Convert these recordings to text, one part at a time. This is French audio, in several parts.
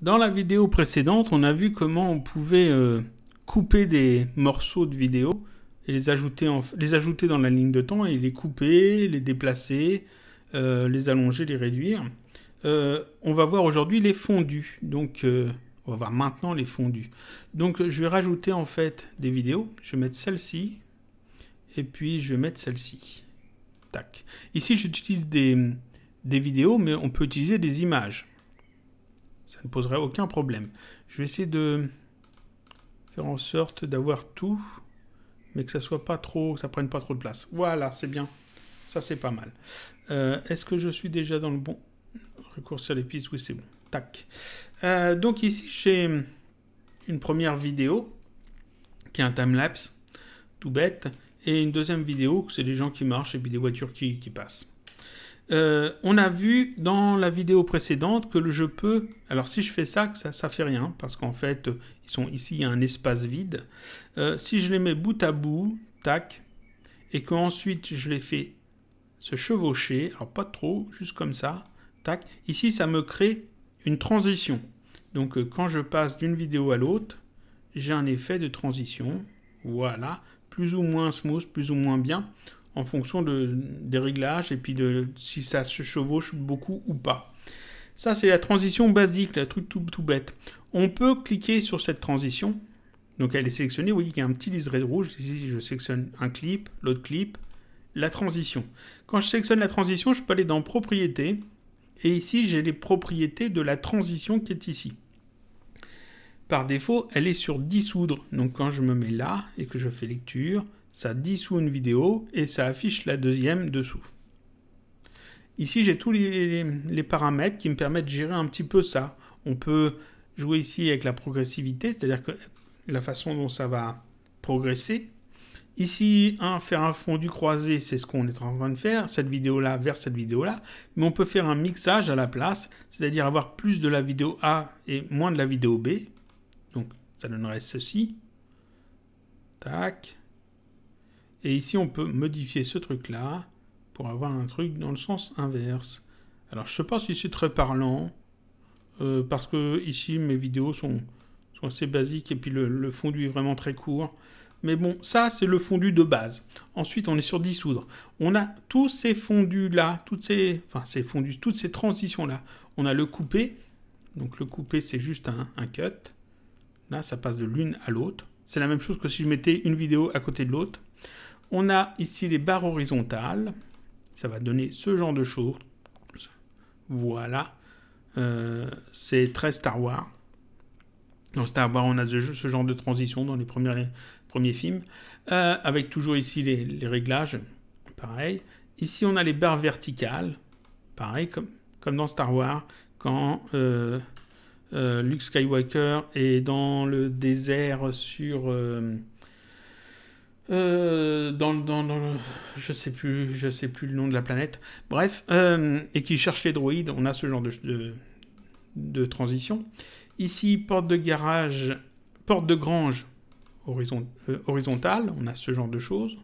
Dans la vidéo précédente, on a vu comment on pouvait euh, couper des morceaux de vidéo et les ajouter, dans la ligne de temps et les couper, les déplacer, euh, les allonger, les réduire. Euh, on va voir aujourd'hui les fondus. Donc, on va voir maintenant les fondus. Donc, je vais rajouter en fait des vidéos. Je vais mettre celle-ci et puis je vais mettre celle-ci. Tac. Ici, j'utilise des vidéos, mais on peut utiliser des images. Ça ne poserait aucun problème. Je vais essayer de faire en sorte d'avoir tout, mais que ça soit pas trop, ça prenne pas trop de place. Voilà, c'est bien. Ça, c'est pas mal. Euh, est-ce que je suis déjà dans le bon sur les pistes, oui, c'est bon. Tac. Euh, donc ici, j'ai une première vidéo, qui est un timelapse tout bête, et une deuxième vidéo, c'est des gens qui marchent et puis des voitures qui passent. Euh, on a vu dans la vidéo précédente que le « je peux... Alors si je fais ça, ça, ne fait rien, parce qu'en fait, euh, ils sont ici, il y a un espace vide. Euh, si je les mets bout à bout, tac, et qu'ensuite je les fais se chevaucher, alors pas trop, juste comme ça, tac, ici ça me crée une transition. Donc quand je passe d'une vidéo à l'autre, j'ai un effet de transition, voilà, plus ou moins smooth, plus ou moins bien en fonction de, des réglages et puis de si ça se chevauche beaucoup ou pas. Ça, c'est la transition basique, la truc tout, tout bête. On peut cliquer sur cette transition. Donc, elle est sélectionnée. Vous voyez qu'il y a un petit liseré rouge. Ici, je sélectionne un clip, l'autre clip, la transition. Quand je sélectionne la transition, je peux aller dans Propriétés. Et ici, j'ai les propriétés de la transition qui est ici. Par défaut, elle est sur dissoudre. Donc quand je me mets là et que je fais lecture, ça dissout une vidéo et ça affiche la deuxième dessous. Ici, j'ai tous les, paramètres qui me permettent de gérer un petit peu ça. On peut jouer ici avec la progressivité, c'est-à-dire que la façon dont ça va progresser. Ici, faire un fondu croisé, c'est ce qu'on est en train de faire, cette vidéo-là vers cette vidéo-là. Mais on peut faire un mixage à la place, c'est-à-dire avoir plus de la vidéo A et moins de la vidéo B. Donc ça donnerait ceci. Tac. Et ici, on peut modifier ce truc-là pour avoir un truc dans le sens inverse. Alors, je ne sais pas si c'est très parlant, euh, parce que ici, mes vidéos sont, assez basiques, et puis le, fondu est vraiment très court. Mais bon, ça, c'est le fondu de base. Ensuite, on est sur dissoudre. On a tous ces fondus-là, toutes ces, enfin, ces fondus, toutes ces transitions-là. On a le coupé. Donc, le coupé, c'est juste un, un cut. Là, ça passe de l'une à l'autre. C'est la même chose que si je mettais une vidéo à côté de l'autre. On a ici les barres horizontales. Ça va donner ce genre de choses. Voilà. Euh, c'est très Star Wars. Dans Star Wars, on a ce, genre de transition dans les premiers, premiers films. Euh, avec toujours ici les, réglages. Pareil. Ici, on a les barres verticales. Pareil, comme, comme dans Star Wars, quand euh, euh, Luke Skywalker est dans le désert sur... Euh, euh, dans, je sais plus, je sais plus le nom de la planète. Bref, et qui cherche les droïdes. On a ce genre de, transition. Ici, porte de garage, porte de grange horizontale. On a ce genre de choses.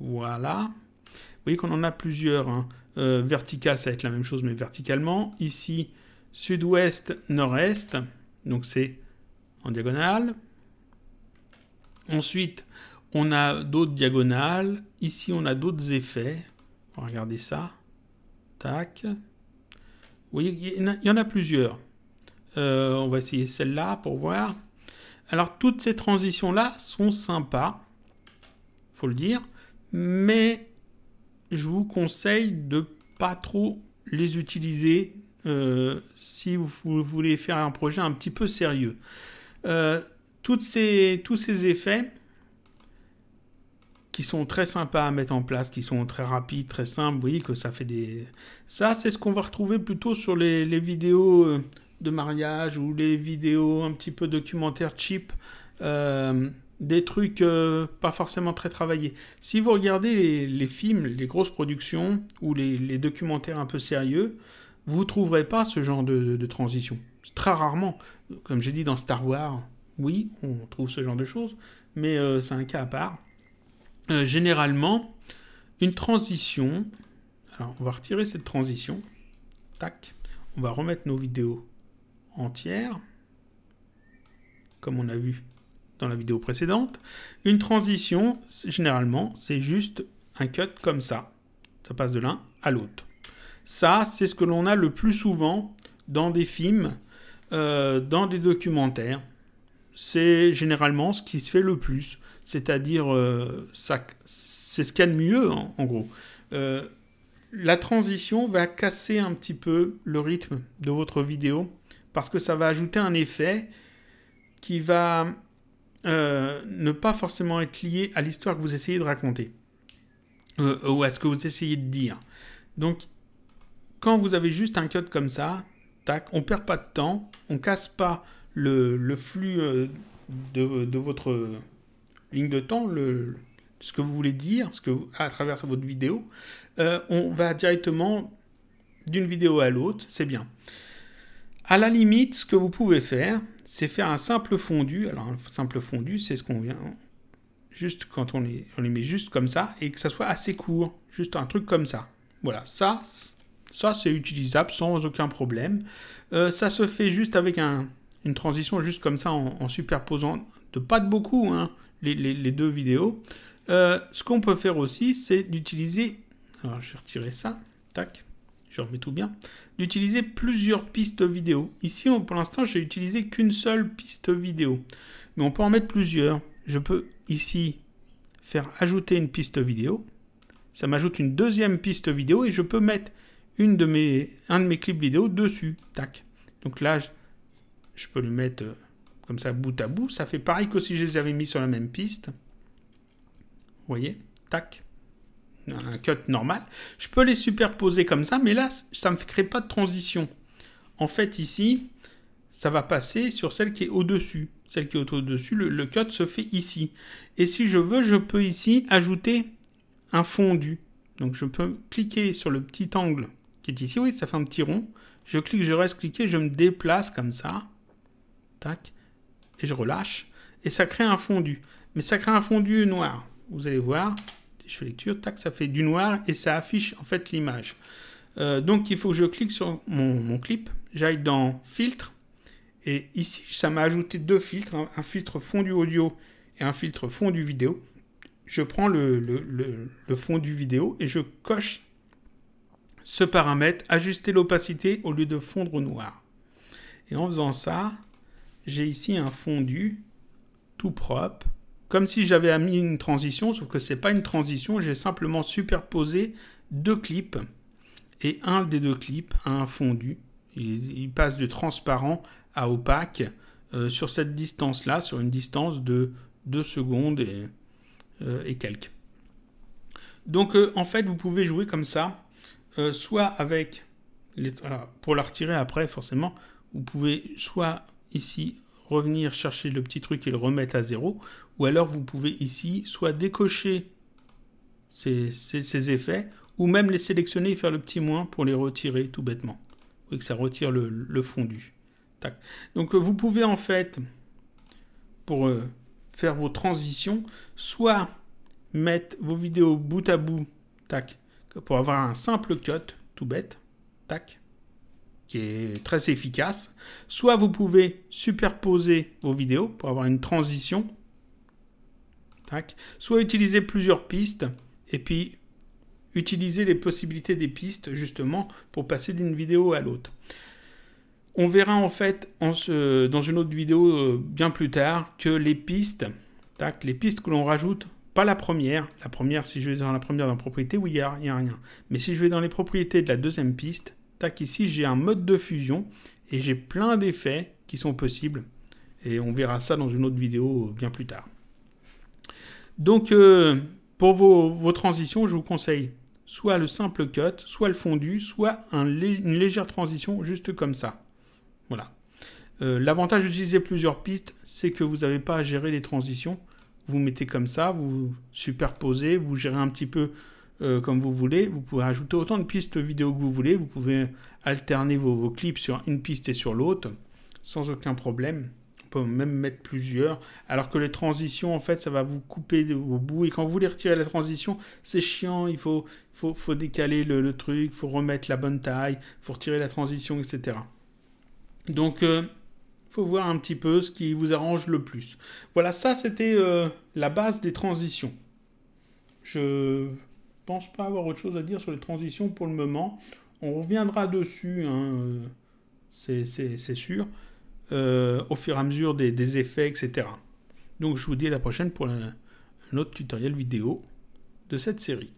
Voilà. Vous voyez qu'on en a plusieurs. Hein. vertical, ça va être la même chose, mais verticalement. Ici, sud-ouest, nord-est, donc c'est en diagonale. Ensuite, on a d'autres diagonales. Ici, on a d'autres effets. Regardez ça. Tac. Oui, il y en a plusieurs. Euh, on va essayer celle-là pour voir. Alors, toutes ces transitions-là sont sympas, faut le dire, mais je vous conseille de pas trop les utiliser euh, si vous, voulez faire un projet un petit peu sérieux. Euh, tous ces effets qui sont très sympas à mettre en place, qui sont très rapides, très simples, oui, que ça fait des... Ça, c'est ce qu'on va retrouver plutôt sur les, vidéos euh, de mariage ou les vidéos un petit peu documentaires cheap. des trucs pas forcément très travaillés. Si vous regardez les, films, les grosses productions ou les, documentaires un peu sérieux, vous ne trouverez pas ce genre de, transition. Très rarement. Comme j'ai dit dans Star Wars, oui, on trouve ce genre de choses, mais euh, c'est un cas à part. Euh, généralement, une transition. Alors, on va retirer cette transition. Tac. On va remettre nos vidéos entières, comme on a vu dans la vidéo précédente. Une transition, généralement, c'est juste un cut comme ça. Ça passe de l'un à l'autre. Ça, c'est ce que l'on a le plus souvent dans des films, euh, dans des documentaires. C'est généralement ce qui se fait le plus. C'est-à-dire, euh, ça, c'est ce qu'il y a de mieux, en, gros. Euh, la transition va casser un petit peu le rythme de votre vidéo parce que ça va ajouter un effet qui va ne pas forcément être lié à l'histoire que vous essayez de raconter ou à ce que vous essayez de dire. Donc quand vous avez juste un code comme ça, tac, on perd pas de temps, on casse pas le, flux euh, de, votre ligne de temps, le, ce que vous voulez dire, ce que à travers votre vidéo, euh, on va directement d'une vidéo à l'autre, c'est bien. À la limite, ce que vous pouvez faire, c'est faire un simple fondu. Alors, un simple fondu, c'est ce qu'on vient juste quand on on les met juste comme ça et que ça soit assez court, juste un truc comme ça. Voilà, ça, ça, c'est utilisable sans aucun problème. Euh, ça se fait juste avec une transition, juste comme ça, en, superposant de pas de beaucoup hein, les, deux vidéos. Euh, ce qu'on peut faire aussi, c'est d'utiliser... Alors, je vais retirer ça. Tac. Je remets tout bien. D'utiliser plusieurs pistes vidéo. Ici, pour l'instant, j'ai utilisé qu'une seule piste vidéo. Mais on peut en mettre plusieurs. Je peux ici faire ajouter une piste vidéo. Ça m'ajoute une deuxième piste vidéo et je peux mettre de mes, un de mes clips vidéo dessus. Tac. Donc là, je, peux le mettre euh, comme ça bout à bout. Ça fait pareil que si je les avais mis sur la même piste. Vous voyez Tac. Un cut normal. Je peux les superposer comme ça, mais là, ça ne me crée pas de transition. En fait, ici, ça va passer sur celle qui est au-dessus. Celle qui est au-dessus, le cut se fait ici. Et si je veux, je peux ici ajouter un fondu. Donc je peux cliquer sur le petit angle ici. Oui, ça fait un petit rond. Je clique, je reste cliqué, je me déplace comme ça. Tac. Et je relâche. Et ça crée un fondu. Mais ça crée un fondu noir. Vous allez voir. Je fais lecture. Tac, ça fait du noir et ça affiche en fait l'image. Euh, donc, il faut que je clique sur mon, clip. J'aille dans filtre. Et ici, ça m'a ajouté deux filtres. un filtre fondu audio et un filtre fondu vidéo je prends le, le, le, fond vidéo et je coche ce paramètre, ajuster l'opacité au lieu de fondre au noir. Et en faisant ça, j'ai ici un fondu tout propre, comme si j'avais mis une transition, sauf que ce n'est pas une transition, j'ai simplement superposé deux clips, et un des deux clips a un fondu. Il, passe de transparent à opaque euh, sur cette distance-là, sur une distance de 2 secondes euh, et, quelques. Donc euh, en fait, vous pouvez jouer comme ça euh, soit avec, les, pour la retirer après, forcément, vous pouvez soit ici revenir chercher le petit truc et le remettre à zéro, ou alors vous pouvez ici soit décocher ces, effets, ou même les sélectionner et faire le petit moins pour les retirer tout bêtement. Vous que ça retire le, fondu. Tac. Donc euh, vous pouvez en fait, pour euh, faire vos transitions, soit mettre vos vidéos bout à bout, tac, pour avoir un simple cut, tout bête, tac, qui est très efficace. Soit vous pouvez superposer vos vidéos pour avoir une transition, tac. Soit utiliser plusieurs pistes et puis utiliser les possibilités des pistes justement pour passer d'une vidéo à l'autre. On verra en fait dans une autre vidéo euh, bien plus tard que les pistes, tac, les pistes que l'on rajoute pas la première. La première, si je vais dans la première dans propriété, oui, il n'y a, rien. Mais si je vais dans les propriétés de la deuxième piste, tac, ici, j'ai un mode de fusion et j'ai plein d'effets qui sont possibles. Et on verra ça dans une autre vidéo euh, bien plus tard. Donc, euh, pour vos, vos, transitions, je vous conseille soit le simple cut, soit le fondu, soit un, une légère transition juste comme ça. Voilà. Euh, l'avantage d'utiliser plusieurs pistes, c'est que vous n'avez pas à gérer les transitions vous mettez comme ça, vous superposez, vous gérez un petit peu euh, comme vous voulez. Vous pouvez ajouter autant de pistes vidéo que vous voulez. Vous pouvez alterner vos, clips sur une piste et sur l'autre sans aucun problème. On peut même mettre plusieurs. Alors que les transitions, en fait, ça va vous couper au bout. Et quand vous voulez retirer la transition, c'est chiant. Il faut, faut, décaler le, truc, il faut remettre la bonne taille, il faut retirer la transition, etc. Donc, euh, faut voir un petit peu ce qui vous arrange le plus. Voilà, ça c'était euh, la base des transitions. Je pense pas avoir autre chose à dire sur les transitions pour le moment. On reviendra dessus, hein, euh, c'est sûr, euh, au fur et à mesure des, effets, etc. Donc je vous dis à la prochaine pour un autre tutoriel vidéo de cette série.